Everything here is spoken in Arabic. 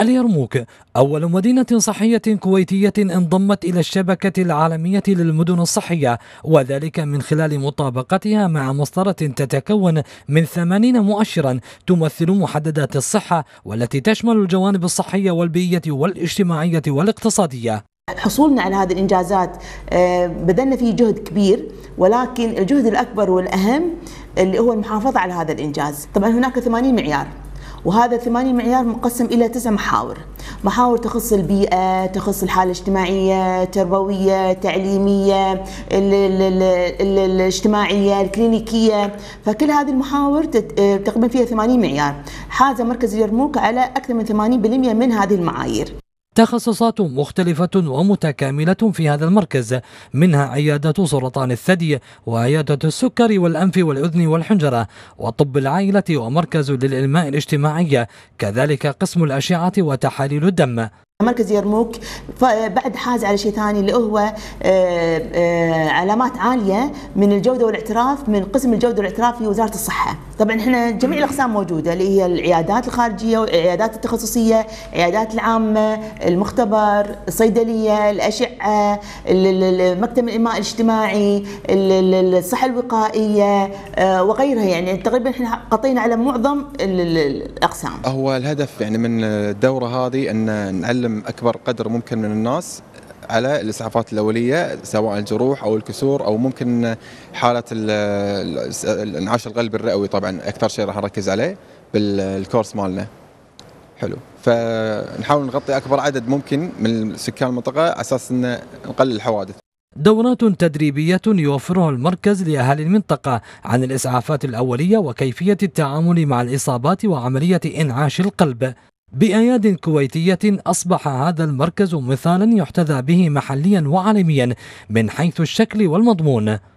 اليرموك أول مدينة صحية كويتية انضمت إلى الشبكة العالمية للمدن الصحية وذلك من خلال مطابقتها مع مسطرة تتكون من ثمانين مؤشرا تمثل محددات الصحة والتي تشمل الجوانب الصحية والبيئية والاجتماعية والاقتصادية حصولنا على هذه الانجازات آه، بذلنا فيه جهد كبير ولكن الجهد الاكبر والاهم اللي هو المحافظه على هذا الانجاز، طبعا هناك 80 معيار وهذا 80 معيار مقسم إلى تسع محاور محاور تخص البيئة تخص الحالة الاجتماعية تربوية تعليمية الاجتماعية الكلينيكية فكل هذه المحاور تقبل فيها 80 معيار حاز مركز اليرموك على أكثر من 80% من هذه المعايير تخصصات مختلفة ومتكاملة في هذا المركز منها عيادة سرطان الثدي وعيادة السكر والأنف والأذن والحنجرة وطب العائلة ومركز للإلماء الاجتماعي كذلك قسم الأشعة وتحاليل الدم مركز يرموك بعد حاز على شيء ثاني اللي هو آه، آه، علامات عاليه من الجوده والاعتراف من قسم الجوده والاعتراف في وزاره الصحه طبعا احنا جميع الاقسام موجوده اللي هي العيادات الخارجيه والعيادات التخصصيه، العيادات العامه، المختبر، الصيدليه، الاشعه، مكتب الانماء الاجتماعي، الصحه الوقائيه آه، وغيرها يعني تقريبا احنا قطينا على معظم الاقسام. هو الهدف يعني من الدوره هذه ان نعلم اكبر قدر ممكن من الناس على الاسعافات الاوليه سواء الجروح او الكسور او ممكن حاله الانعاش القلبي الرئوي طبعا اكثر شيء راح نركز عليه بالكورس مالنا. حلو فنحاول نغطي اكبر عدد ممكن من سكان المنطقه على اساس ان نقلل الحوادث. دورات تدريبية يوفرها المركز لأهالي المنطقة عن الإسعافات الأولية وكيفية التعامل مع الإصابات وعملية إنعاش القلب بأياد كويتية أصبح هذا المركز مثالا يحتذى به محليا وعالميا من حيث الشكل والمضمون